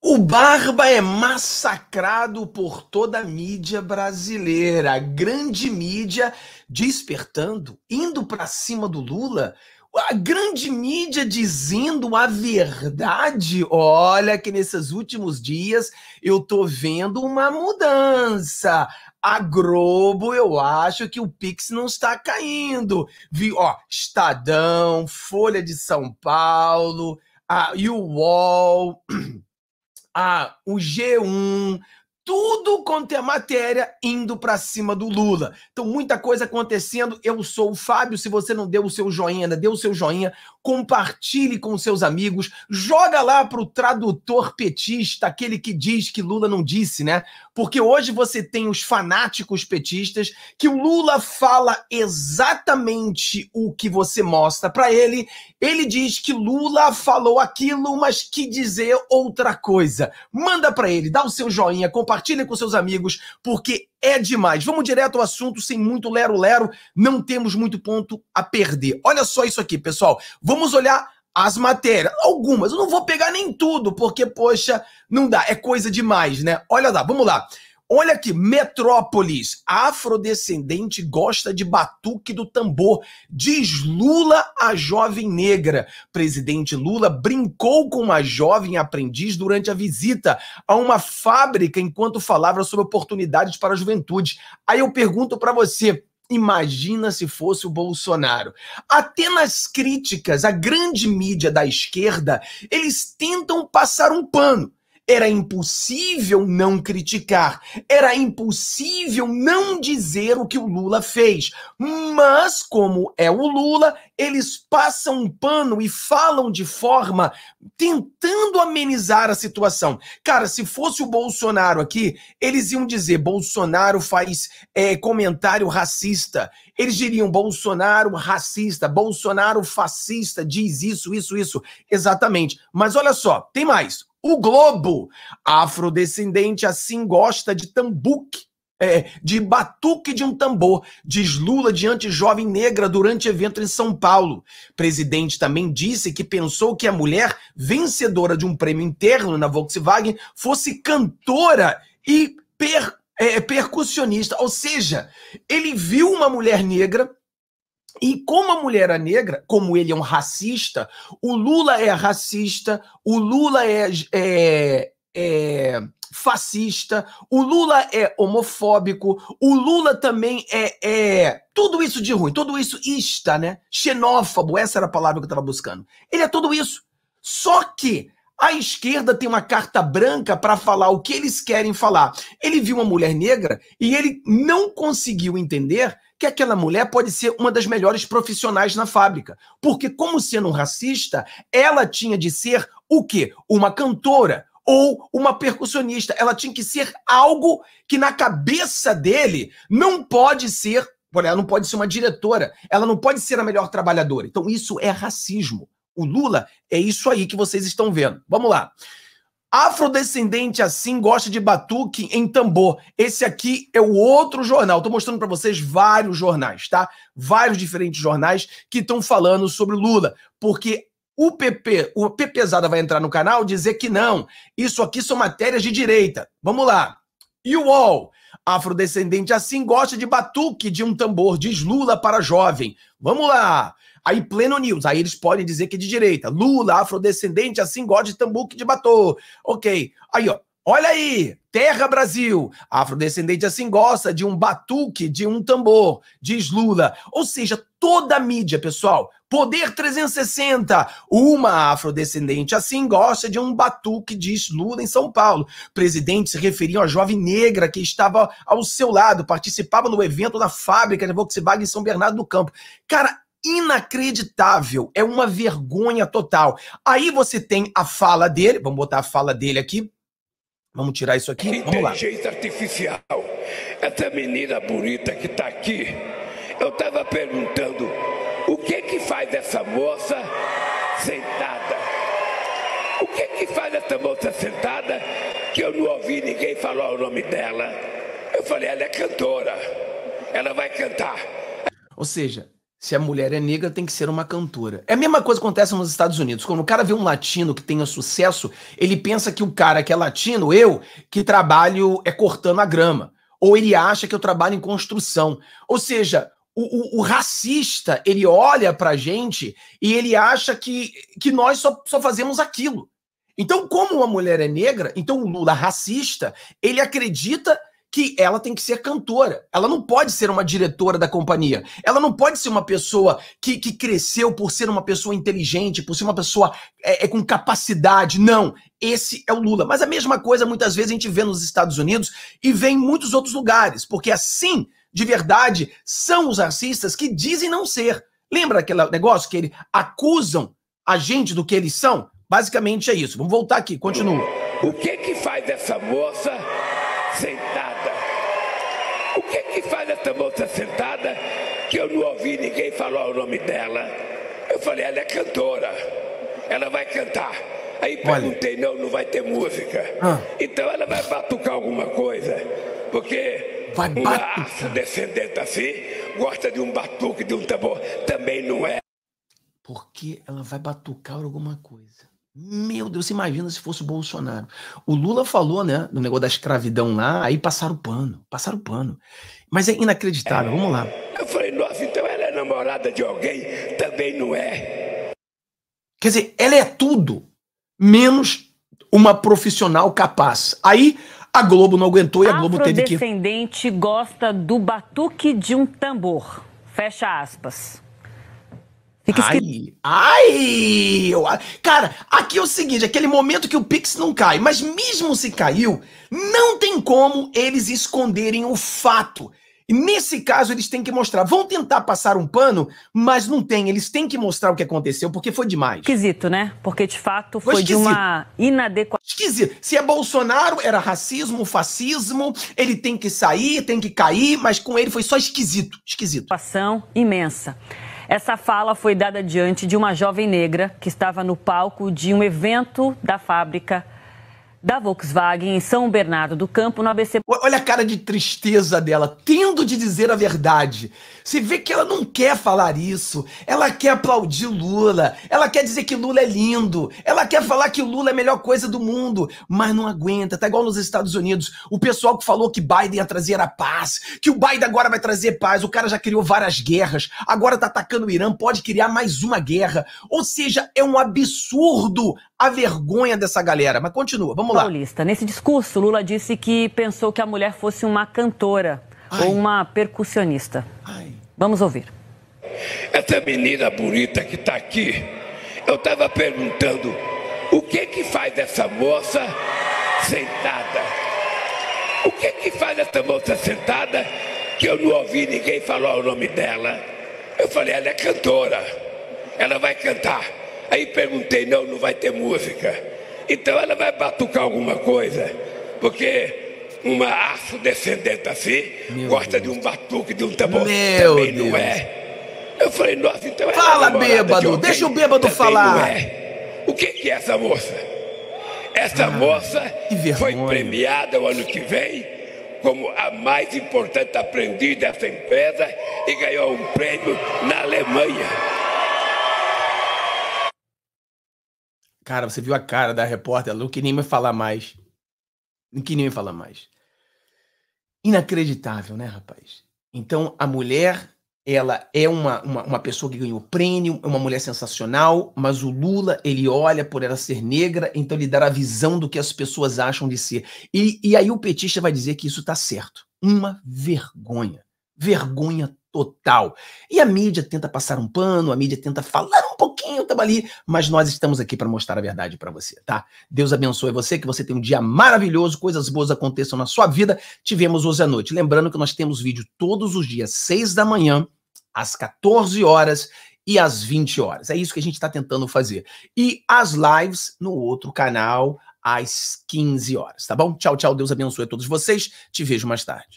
O Barba é massacrado por toda a mídia brasileira, a grande mídia despertando, indo para cima do Lula, a grande mídia dizendo a verdade. Olha que nesses últimos dias eu tô vendo uma mudança. A Globo, eu acho que o Pix não está caindo. Vi ó, Estadão, Folha de São Paulo, a, e o UOL. Ah, o G1, tudo quanto é matéria indo para cima do Lula. Então, muita coisa acontecendo. Eu sou o Fábio. Se você não deu o seu joinha ainda, deu o seu joinha, compartilhe com seus amigos, joga lá pro tradutor petista, aquele que diz que Lula não disse, né? Porque hoje você tem os fanáticos petistas que o Lula fala exatamente o que você mostra para ele. Ele diz que Lula falou aquilo, mas que dizer outra coisa. Manda para ele, dá o seu joinha, compartilha compartilhem com seus amigos, porque é demais. Vamos direto ao assunto, sem muito lero-lero, não temos muito ponto a perder. Olha só isso aqui, pessoal. Vamos olhar as matérias, algumas. Eu não vou pegar nem tudo, porque, poxa, não dá, é coisa demais, né? Olha lá, vamos lá. Olha aqui, Metrópolis, afrodescendente gosta de batuque do tambor. Diz Lula a jovem negra. Presidente Lula brincou com uma jovem aprendiz durante a visita a uma fábrica enquanto falava sobre oportunidades para a juventude. Aí eu pergunto para você, Imagina se fosse o Bolsonaro. Até nas críticas à grande mídia da esquerda, eles tentam passar um pano. Era impossível não criticar, era impossível não dizer o que o Lula fez. Mas, como é o Lula, eles passam um pano e falam de forma tentando amenizar a situação. Cara, se fosse o Bolsonaro aqui, eles iam dizer: Bolsonaro faz é, comentário racista. Eles diriam: Bolsonaro racista, Bolsonaro fascista, diz isso, isso, isso. Exatamente. Mas olha só, tem mais. O Globo, afrodescendente assim gosta de tambuque, é, de batuque de um tambor, diz Lula diante jovem negra durante evento em São Paulo. Presidente também disse que pensou que a mulher vencedora de um prêmio interno na Volkswagen fosse cantora e per, é, percussionista. Ou seja, ele viu uma mulher negra e como a mulher é negra, como ele é um racista, o Lula é racista, o Lula é, é, é fascista, o Lula é homofóbico, o Lula também é, é, tudo isso de ruim, tudo isso está, né? Xenófobo, essa era a palavra que eu estava buscando. Ele é tudo isso. Só que a esquerda tem uma carta branca para falar o que eles querem falar. Ele viu uma mulher negra e ele não conseguiu entender que aquela mulher pode ser uma das melhores profissionais na fábrica. Porque, como sendo um racista, ela tinha de ser o quê? Uma cantora ou uma percussionista. Ela tinha que ser algo que, na cabeça dele, não pode ser. Ela não pode ser uma diretora, ela não pode ser a melhor trabalhadora. Então, isso é racismo. O Lula é isso aí que vocês estão vendo. Vamos lá. Afrodescendente assim gosta de batuque em tambor. Esse aqui é o outro jornal. Estou mostrando para vocês vários jornais, tá? Vários diferentes jornais que estão falando sobre Lula, porque o PP, o PPzada vai entrar no canal dizer que não. Isso aqui são matérias de direita. Vamos lá. E o UOL, afrodescendente assim gosta de batuque de um tambor, diz Lula para jovem. Vamos lá. Aí Pleno News, aí eles podem dizer que é de direita. Lula, afrodescendente, assim gosta de Tambuque de Batô. Ok. Aí, ó. Olha aí, Terra Brasil, afrodescendente assim gosta de um batuque, de um tambor, diz Lula. Ou seja, toda a mídia, pessoal, Poder 360, uma afrodescendente assim gosta de um batuque, diz Lula em São Paulo. O presidente se referiu à jovem negra que estava ao seu lado, participava no evento da fábrica de Volkswagen em São Bernardo do Campo. Cara, inacreditável, é uma vergonha total. Aí você tem a fala dele, vamos botar a fala dele aqui. Vamos tirar isso aqui, vamos lá. Inteligência artificial. Essa menina bonita que está aqui, eu estava perguntando, o que que faz essa moça sentada? O que que faz essa moça sentada que eu não ouvi ninguém falar o nome dela? Eu falei, ela é cantora, ela vai cantar. Ou seja, se a mulher é negra, tem que ser uma cantora. É a mesma coisa que acontece nos Estados Unidos. Quando o cara vê um latino que tenha sucesso, ele pensa que o cara que é latino, eu, que trabalho é cortando a grama. Ou ele acha que eu trabalho em construção. Ou seja, o, o, o racista, ele olha pra gente e ele acha que, que nós só, só fazemos aquilo. Então, como uma mulher é negra, então o Lula racista, ele acredita que ela tem que ser cantora. Ela não pode ser uma diretora da companhia. Ela não pode ser uma pessoa que, que cresceu por ser uma pessoa inteligente, por ser uma pessoa é, é, com capacidade. Não. Esse é o Lula. Mas a mesma coisa muitas vezes a gente vê nos Estados Unidos e vê em muitos outros lugares, porque assim, de verdade, são os racistas que dizem não ser. Lembra aquele negócio que eles acusam a gente do que eles são? Basicamente é isso. Vamos voltar aqui, continua. O que que faz essa moça sentada? quem faz essa moça sentada que eu não ouvi ninguém falar o nome dela? Eu falei, ela é cantora, ela vai cantar. Aí perguntei, Olha. não, não vai ter música. Ah. Então ela vai batucar alguma coisa, porque vai uma afrodescendente assim gosta de um batuque, de um tambor, também não é. Porque ela vai batucar alguma coisa. Meu Deus, imagina se fosse o Bolsonaro. O Lula falou, né, no negócio da escravidão lá, aí passaram o pano, passaram o pano. Mas é inacreditável, vamos lá. Eu falei, nossa, então ela é namorada de alguém? Também não é. Quer dizer, ela é tudo, menos uma profissional capaz. Aí a Globo não aguentou e a Globo teve que. descendente gosta do batuque de um tambor. Fecha aspas. É ai, ai! Eu, cara, aqui é o seguinte, aquele momento que o Pix não cai, mas mesmo se caiu, não tem como eles esconderem o fato. E nesse caso, eles têm que mostrar. Vão tentar passar um pano, mas não tem. Eles têm que mostrar o que aconteceu, porque foi demais. Esquisito, né? Porque, de fato, foi, foi de uma inadequação. Esquisito. Se é Bolsonaro, era racismo, fascismo, ele tem que sair, tem que cair, mas com ele foi só esquisito. Esquisito. Situação imensa. Essa fala foi dada diante de uma jovem negra que estava no palco de um evento da fábrica da Volkswagen em São Bernardo do Campo, no ABC. Olha a cara de tristeza dela, tendo de dizer a verdade. Você vê que ela não quer falar isso. Ela quer aplaudir Lula. Ela quer dizer que Lula é lindo. Ela quer falar que Lula é a melhor coisa do mundo. Mas não aguenta. Tá igual nos Estados Unidos. O pessoal que falou que Biden ia trazer a paz. Que o Biden agora vai trazer paz. O cara já criou várias guerras. Agora tá atacando o Irã. Pode criar mais uma guerra. Ou seja, é um absurdo a vergonha dessa galera. Mas continua. Vamos Vamos Paulista. Lá. Nesse discurso, Lula disse que pensou que a mulher fosse uma cantora Ai. ou uma percussionista. Ai. Vamos ouvir. Essa menina bonita que está aqui, eu estava perguntando o que que faz essa moça sentada? O que que faz essa moça sentada que eu não ouvi ninguém falar o nome dela? Eu falei, ela é cantora, ela vai cantar. Aí perguntei, não, não vai ter música. Então ela vai batucar alguma coisa, porque uma afrodescendente assim Meu gosta Deus. de um batuque, de um tambor. Meu também Deus. não é. Eu falei, nossa, então é Fala, bêbado, de deixa o bêbado falar. É. O que, que é essa moça? Essa ah, moça foi premiada o ano que vem como a mais importante aprendiz dessa empresa e ganhou um prêmio na Alemanha. Cara, você viu a cara da repórter, ela não queria me falar mais. Não queria me falar mais. Inacreditável, né, rapaz? Então, a mulher, ela é uma, uma, uma pessoa que ganhou prêmio, é uma mulher sensacional, mas o Lula, ele olha por ela ser negra, então ele dá a visão do que as pessoas acham de ser. E, e aí o petista vai dizer que isso tá certo. Uma vergonha. Vergonha total. E a mídia tenta passar um pano, a mídia tenta falar um pouquinho, estamos ali, mas nós estamos aqui para mostrar a verdade para você, tá? Deus abençoe você, que você tenha um dia maravilhoso, coisas boas aconteçam na sua vida. Tivemos hoje à noite. Lembrando que nós temos vídeo todos os dias, seis da manhã, às 14 horas e às 20 horas. É isso que a gente está tentando fazer. E as lives no outro canal às 15 horas, tá bom? Tchau, tchau. Deus abençoe a todos vocês. Te vejo mais tarde.